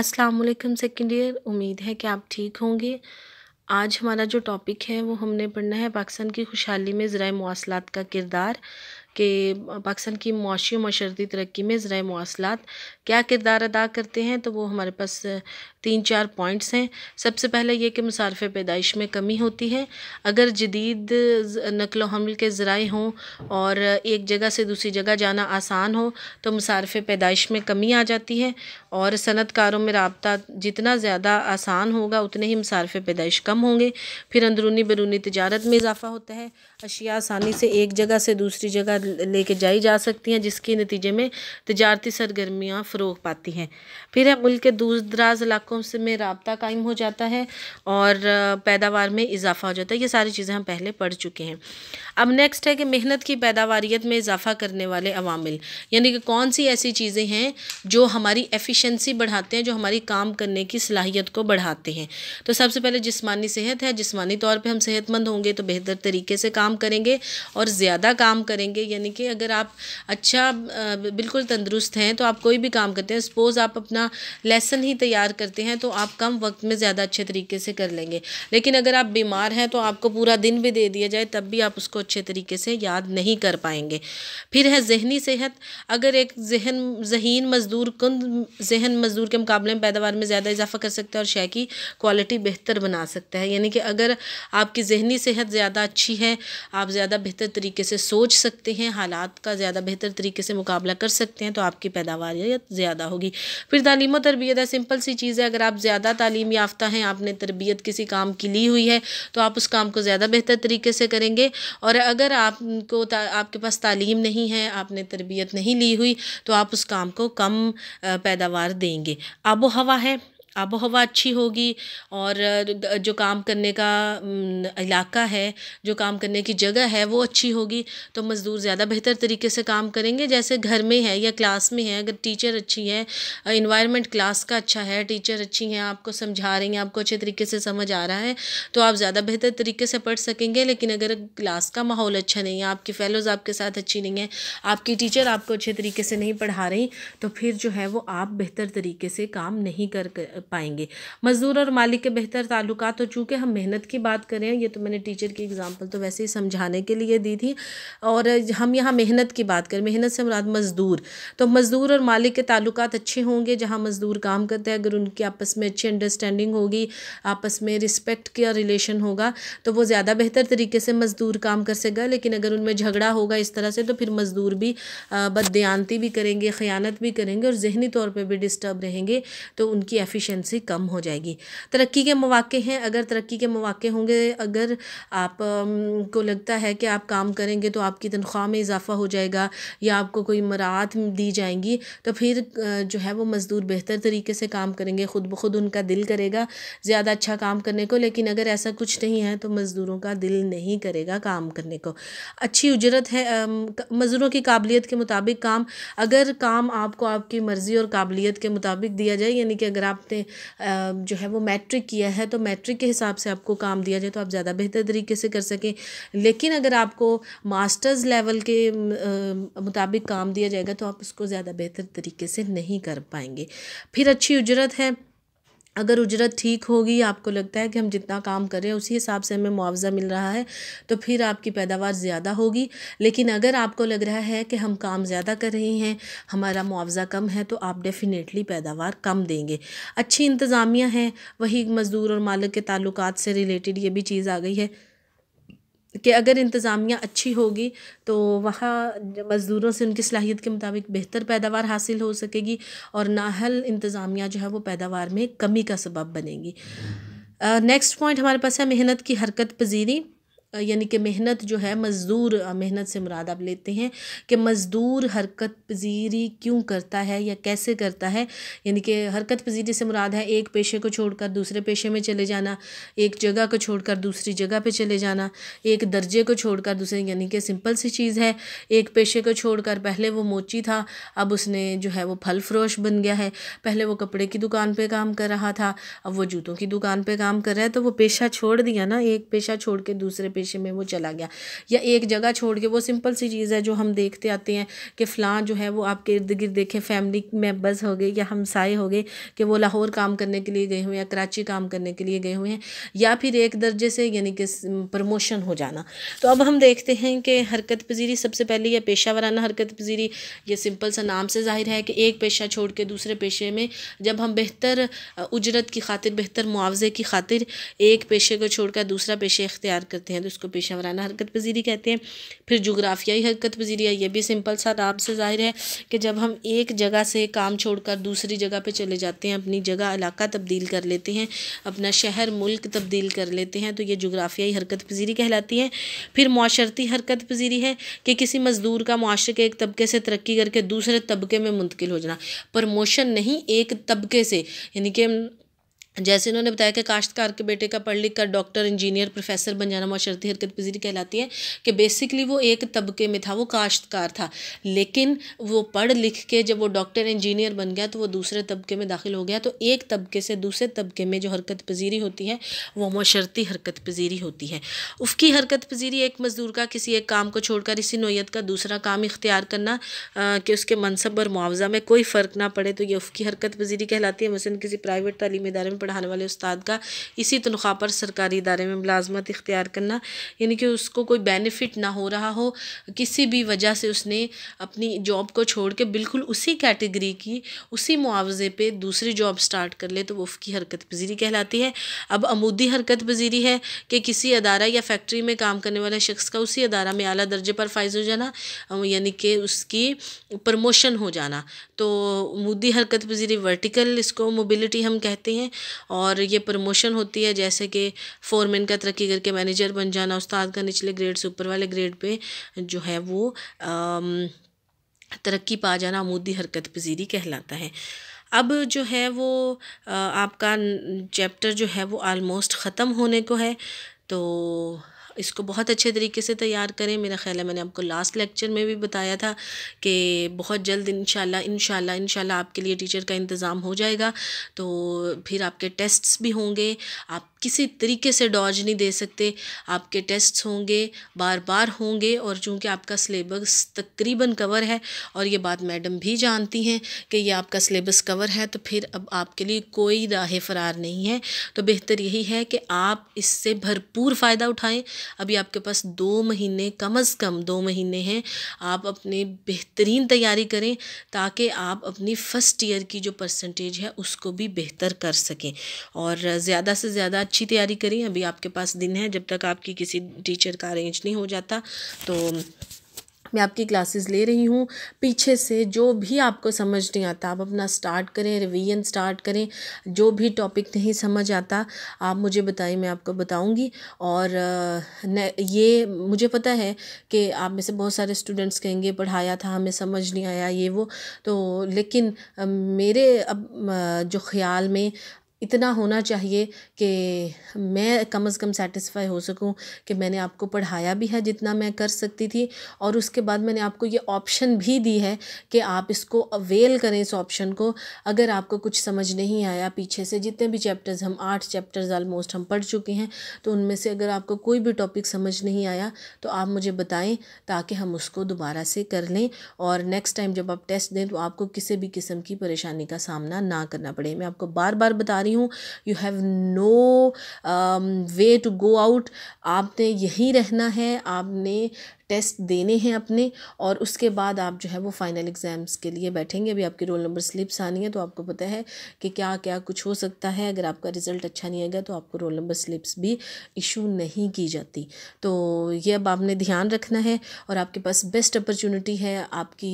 अस्सलाम वालेकुम second year उम्मीद है कि आप ठीक होंगे आज हमारा जो टॉपिक है वो हमने पढ़ना है पाकिस्तान की खुशहाली में ज़रा मवासलात का किरदार कि पाकिस्तान की मुशी और तरक्की में जरा मवासलात क्या किरदार अदा करते हैं तो वो हमारे पास तीन चार पॉइंट्स हैं सबसे पहले ये कि मुसारफ़ पैदाइश में कमी होती है अगर जदीद नकल हमल के ज़राए हों और एक जगह से दूसरी जगह जाना आसान हो तो मुसारफ़ पैदाइश में कमी आ जाती है और सनतकारों में रबता जितना ज़्यादा आसान होगा उतने ही मुसारफ़ पैदाइश कम होंगे फिर अंदरूनी बरूनी तजारत में इजाफा होता है अशिया आसानी से एक जगह से दूसरी जगह तक लेके जाई जा सकती हैं जिसके नतीजे में तजारती सरगर्मियाँ फ़रोग पाती हैं फिर है मुल्क के दूर दराज इलाकों से में रबता कायम हो जाता है और पैदावार में इजाफा हो जाता है ये सारी चीज़ें हम पहले पढ़ चुके हैं अब नेक्स्ट है कि मेहनत की पैदावारियत में इजाफा करने वाले अवामिल यानी कि कौन सी ऐसी चीज़ें हैं जो हमारी एफ़िशेंसी बढ़ाते हैं जो हमारी काम करने की सलाहियत को बढ़ाते हैं तो सबसे पहले जिसमानी सेहत है जिसमानी तौर पर हम सेहतमंद होंगे तो बेहतर तरीके से काम करेंगे और ज़्यादा काम करेंगे यानी कि अगर आप अच्छा बिल्कुल तंदुरुस्त हैं तो आप कोई भी काम करते हैं सपोज़ आप अपना लेसन ही तैयार करते हैं तो आप कम वक्त में ज़्यादा अच्छे तरीके से कर लेंगे लेकिन अगर आप बीमार हैं तो आपको पूरा दिन भी दे दिया जाए तब भी आप उसको अच्छे तरीके से याद नहीं कर पाएंगे फिर है जहनी सेहत अगर एक जहन जहन मजदूर कुंद जहन मजदूर के मुकाबले में पैदावार में ज़्यादा इजाफा कर सकता है और शय की क्वालिटी बेहतर बना सकता है यानी कि अगर आपकी जहनी सेहत ज़्यादा अच्छी है आप ज़्यादा बेहतर तरीके से सोच सकते हैं हैं हालात का ज़्यादा बेहतर तरीके से मुकाबला कर सकते हैं तो आपकी पैदावार ज़्यादा होगी फिर तालीम तरबियत है सिंपल सी चीज़ है अगर आप ज़्यादा तालीम याफ्ता हैं आपने तरबियत किसी काम की ली हुई है तो आप उस काम को ज़्यादा बेहतर तरीके से करेंगे और अगर आपको आपके पास तालीम नहीं है आपने तरबियत नहीं ली हुई तो आप उस काम को कम पैदावार देंगे आबो हवा है आबो हवा अच्छी होगी और जो काम करने का इलाका है जो काम करने की जगह है वो अच्छी होगी तो मज़दूर ज़्यादा बेहतर तरीके से काम करेंगे जैसे घर में है या क्लास में है अगर टीचर अच्छी है इन्वायरमेंट क्लास का अच्छा है टीचर अच्छी हैं आपको समझा रही हैं आपको अच्छे तरीके से समझ आ रहा है तो आप ज़्यादा बेहतर तरीके से पढ़ सकेंगे लेकिन अगर क्लास का माहौल अच्छा नहीं है आपकी फेलोज़ आपके साथ अच्छी नहीं है आपकी टीचर आपको अच्छे तरीके से नहीं पढ़ा रही तो फिर जो है वो आप बेहतर तरीके से काम नहीं कर पाएंगे मज़दूर और मालिक के बेहतर ताल्लुक तो चूँकि हम मेहनत की बात करें ये तो मैंने टीचर की एग्ज़ाम्पल तो वैसे ही समझाने के लिए दी थी और हम यहाँ मेहनत की बात करें मेहनत से मुराद मज़दूर तो मज़दूर और मालिक के ताल्लुक अच्छे होंगे जहाँ मज़दूर काम करते हैं अगर उनकी आपस में अच्छी अंडरस्टैंडिंग होगी आपस में रिस्पेक्ट का रिलेशन होगा तो वो ज़्यादा बेहतर तरीके से मज़दूर काम कर सकेगा लेकिन अगर उनमें झगड़ा होगा इस तरह से तो फिर मज़दूर भी बददयांती भी करेंगे ख़यानत भी करेंगे और जहनी तौर पर भी डिस्टर्ब रहेंगे तो उनकी एफिशेंसी एफिशिएंसी कम हो जाएगी तरक्की के मौाक़े हैं अगर तरक्की के मौाक़े होंगे अगर आप को लगता है कि आप काम करेंगे तो आपकी तनख्वाह में इजाफ़ा हो जाएगा या आपको कोई मराहत दी जाएंगी तो फिर जो है वो मज़दूर बेहतर तरीके से काम करेंगे ख़ुद ब खुद उनका दिल करेगा ज़्यादा अच्छा काम करने को लेकिन अगर ऐसा कुछ नहीं है तो मज़दूरों का दिल नहीं करेगा काम करने को अच्छी उजरत है मज़दूरों की काबिलियत के मुताबिक काम अगर काम आपको आपकी मर्ज़ी और काबिलियत के मुताबिक दिया जाए यानी कि अगर आपने जो है वो मैट्रिक किया है तो मैट्रिक के हिसाब से आपको काम दिया जाए तो आप ज़्यादा बेहतर तरीके से कर सकें लेकिन अगर आपको मास्टर्स लेवल के मुताबिक काम दिया जाएगा तो आप उसको ज़्यादा बेहतर तरीके से नहीं कर पाएंगे फिर अच्छी उजरत है अगर उजरत ठीक होगी आपको लगता है कि हम जितना काम कर रहे हैं उसी हिसाब से हमें मुआवज़ा मिल रहा है तो फिर आपकी पैदावार ज़्यादा होगी लेकिन अगर आपको लग रहा है कि हम काम ज़्यादा कर रहे हैं हमारा मुआवज़ा कम है तो आप डेफ़िनेटली पैदावार कम देंगे अच्छी इंतज़ामिया है वही मज़दूर और मालिक के ताल्लुक से रिलेटेड ये भी चीज़ आ गई है कि अगर इंतज़ामिया अच्छी होगी तो वहाँ मज़दूरों से उनकी सलाहियत के मुताबिक बेहतर पैदावार हासिल हो सकेगी और नाहल इंतज़ामिया जो है वो पैदावार में कमी का सबब बनेगी नेक्स्ट पॉइंट हमारे पास है मेहनत की हरकत पजीरी यानी कि मेहनत जो है मज़दूर मेहनत से मुराद आप लेते हैं कि मज़दूर हरकत पजीरी क्यों करता है या कैसे करता है यानी कि हरकत पजीरी से मुराद है एक पेशे को छोड़कर दूसरे पेशे में चले जाना एक जगह को छोड़कर दूसरी जगह पे चले जाना एक दर्जे को छोड़कर दूसरे यानी कि सिंपल सी चीज़ है एक पेशे को कर पहले वो मोची था अब उसने जो है वो फल फ्रोश बन गया है पहले वो कपड़े की दुकान पर काम कर रहा था अब वो जूतों की दुकान पर काम कर रहा है तो वो पेशा छोड़ दिया ना एक पेशा छोड़ के दूसरे पेशे पेशे में वो चला गया या एक जगह छोड़ के वो सिंपल सी चीज़ है जो हम देखते आते हैं कि फ़लाँ जो है वो आपके इर्द गिर्द देखे फैमिली मेम्बर्स हो गए या हमसाए हो गए कि वो लाहौर काम करने के लिए गए हुए या कराची काम करने के लिए गए हुए हैं या फिर एक दर्जे से यानी कि प्रमोशन हो जाना तो अब हम देखते हैं कि हरकत पजीरी सबसे पहले यह पेशा वराना हरकत पजीरी यह सिंपल सा नाम से ज़ाहिर है कि एक पेशा छोड़ के दूसरे पेशे में जब हम बेहतर उजरत की खातिर बेहतर मुआवजे की खातिर एक पेशे को छोड़कर दूसरा पेशे इख्तियार करते हैं तो उसको पेशा वराना हरकत पजीरी कहते हैं फिर जुग्राफियाई हरकत पजीरी है यह भी सिंपल सा नाम से ज़ाहिर है कि जब हम एक जगह से काम छोड़कर दूसरी जगह पे चले जाते हैं अपनी जगह इलाका तब्दील कर लेते हैं अपना शहर मुल्क तब्दील कर लेते हैं तो ये जुग्राफियाई हरकत पजीरी कहलाती है फिर माशरती हरकत पजीरी है कि किसी मज़दूर का माशरे के एक तबके से तरक्की करके दूसरे तबके में मुंतकिल हो जाना प्रमोशन नहीं एक तबके से यानी कि जैसे इन्होंने बताया कि काश्तकार के बेटे का पढ़ लिख कर डॉक्टर इंजीनियर प्रोफेसर बन जाना माशरती हरकत पजीरी कहलाती है कि बेसिकली वो एक तबके में था वो काश्तकार था लेकिन वो पढ़ लिख के जब वो डॉक्टर इंजीनियर बन गया तो वो दूसरे तबके में दाखिल हो गया तो एक तबके से दूसरे तबके में जो हरकत पजीरी होती है वह माशरती हरकत पजीरी होती है उसकी हरकत पजीरी एक मज़दूर का किसी एक काम को छोड़कर इसी नोयत का दूसरा काम इख्तियार करना कि उसके मनसब और मुआवजा में कोई फ़र्क ना पड़े तो ये उसकी हरकत पजीरी कहलाती है मसन किसी प्राइवेट तलीम इदारे में पढ़ाने वाले उस्ताद का इसी तनख्वाह पर सरकारी इदारे में मुलाजमत इख्तियार करना यानी कि उसको कोई बेनिफिट ना हो रहा हो किसी भी वजह से उसने अपनी जॉब को छोड़ के बिल्कुल उसी कैटेगरी की उसी मुआवजे पर दूसरी जॉब स्टार्ट कर ले तो वो उसकी हरकत पजीरी कहलाती है अब अमूदी हरकत पजीरी है कि किसी अदारा या फैक्ट्री में काम करने वाले शख्स का उसी अदारा में अली दर्जे पर फाइज हो जाना यानी कि उसकी प्रमोशन हो जाना तो मुद्दी हरकत पजीरी वर्टिकल इसको मोबिलिटी हम कहते हैं और ये प्रमोशन होती है जैसे कि फोरमैन का तरक्की करके मैनेजर बन जाना उस्ताद का निचले ग्रेड से ऊपर वाले ग्रेड पे जो है वो तरक्की पा जाना आमूदी हरकत पजीरी कहलाता है अब जो है वो आपका चैप्टर जो है वो आलमोस्ट ख़त्म होने को है तो इसको बहुत अच्छे तरीके से तैयार करें मेरा ख्याल है मैंने आपको लास्ट लेक्चर में भी बताया था कि बहुत जल्द इन शाला इन आपके लिए टीचर का इंतज़ाम हो जाएगा तो फिर आपके टेस्ट्स भी होंगे आप किसी तरीके से डॉज नहीं दे सकते आपके टेस्ट होंगे बार बार होंगे और चूँकि आपका सिलेबस तकरीबन कवर है और ये बात मैडम भी जानती हैं कि ये आपका सिलेबस कवर है तो फिर अब आपके लिए कोई राह फरार नहीं है तो बेहतर यही है कि आप इससे भरपूर फ़ायदा उठाएं अभी आपके पास दो महीने कम अज़ कम दो महीने हैं आप अपने बेहतरीन तैयारी करें ताकि आप अपनी फ़र्स्ट ईयर की जो परसेंटेज है उसको भी बेहतर कर सकें और ज़्यादा से ज़्यादा अच्छी तैयारी करें अभी आपके पास दिन है जब तक आपकी किसी टीचर का अरेंज नहीं हो जाता तो मैं आपकी क्लासेस ले रही हूँ पीछे से जो भी आपको समझ नहीं आता आप अपना स्टार्ट करें रिवीजन स्टार्ट करें जो भी टॉपिक नहीं समझ आता आप मुझे बताइए मैं आपको बताऊँगी और ये मुझे पता है कि आप में से बहुत सारे स्टूडेंट्स कहेंगे पढ़ाया था हमें समझ नहीं आया ये वो तो लेकिन मेरे अब जो ख्याल में इतना होना चाहिए कि मैं कम से कम सेटिस्फाई हो सकूं कि मैंने आपको पढ़ाया भी है जितना मैं कर सकती थी और उसके बाद मैंने आपको ये ऑप्शन भी दी है कि आप इसको अवेल करें इस ऑप्शन को अगर आपको कुछ समझ नहीं आया पीछे से जितने भी चैप्टर्स हम आठ चैप्टर्स आलमोस्ट हम पढ़ चुके हैं तो उनमें से अगर आपको कोई भी टॉपिक समझ नहीं आया तो आप मुझे बताएं ताकि हम उसको दोबारा से कर लें और नेक्स्ट टाइम जब आप टेस्ट दें तो आपको किसी भी किस्म की परेशानी का सामना ना करना पड़े मैं आपको बार बार बता रही रही हूँ you have no way to go out आपने यहीं रहना है आपने टेस्ट देने हैं अपने और उसके बाद आप जो है वो फाइनल एग्ज़ाम्स के लिए बैठेंगे अभी आपके रोल नंबर स्लिप्स आनी है तो आपको पता है कि क्या क्या कुछ हो सकता है अगर आपका रिज़ल्ट अच्छा नहीं आएगा तो आपको रोल नंबर स्लिप्स भी इशू नहीं की जाती तो ये अब आपने ध्यान रखना है और आपके पास बेस्ट अपॉर्चुनिटी है आपकी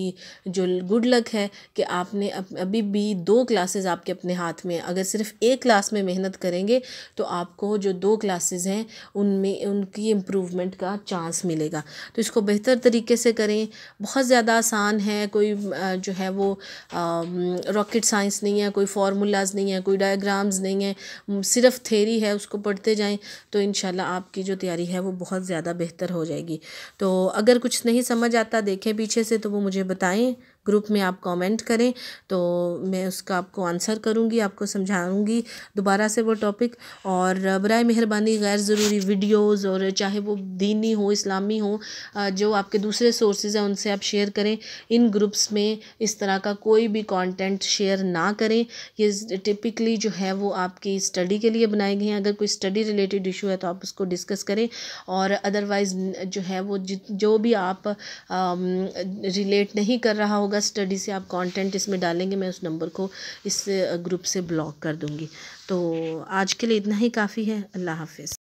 जो गुड लक है कि आपने अभी भी दो क्लासेज आपके अपने हाथ में अगर सिर्फ एक क्लास में मेहनत करेंगे तो आपको जो दो क्लासेज हैं उनमें उनकी इम्प्रूवमेंट का चांस मिलेगा तो इसको बेहतर तरीके से करें बहुत ज़्यादा आसान है कोई जो है वो रॉकेट साइंस नहीं है कोई फार्मूलाज नहीं है कोई डायग्राम्स नहीं है सिर्फ थेरी है उसको पढ़ते जाएं तो इन आपकी जो तैयारी है वो बहुत ज़्यादा बेहतर हो जाएगी तो अगर कुछ नहीं समझ आता देखें पीछे से तो वो मुझे बताएँ ग्रुप में आप कमेंट करें तो मैं उसका आपको आंसर करूँगी आपको समझाऊँगी दोबारा से वो टॉपिक और बर मेहरबानी गैर ज़रूरी वीडियोज़ और चाहे वो दीनी हो इस्लामी हो जो आपके दूसरे सोर्सेज हैं उनसे आप शेयर करें इन ग्रुप्स में इस तरह का कोई भी कंटेंट शेयर ना करें ये टिपिकली जो है वो आपकी स्टडी के लिए बनाए गए हैं अगर कोई स्टडी रिलेटेड इशू है तो आप उसको डिस्कस करें और अदरवाइज़ जो है वो जो भी आप रिलेट नहीं कर रहा होगा योगा स्टडी से आप कंटेंट इसमें डालेंगे मैं उस नंबर को इस ग्रुप uh, से ब्लॉक कर दूँगी तो आज के लिए इतना ही काफ़ी है अल्लाह हाफिज़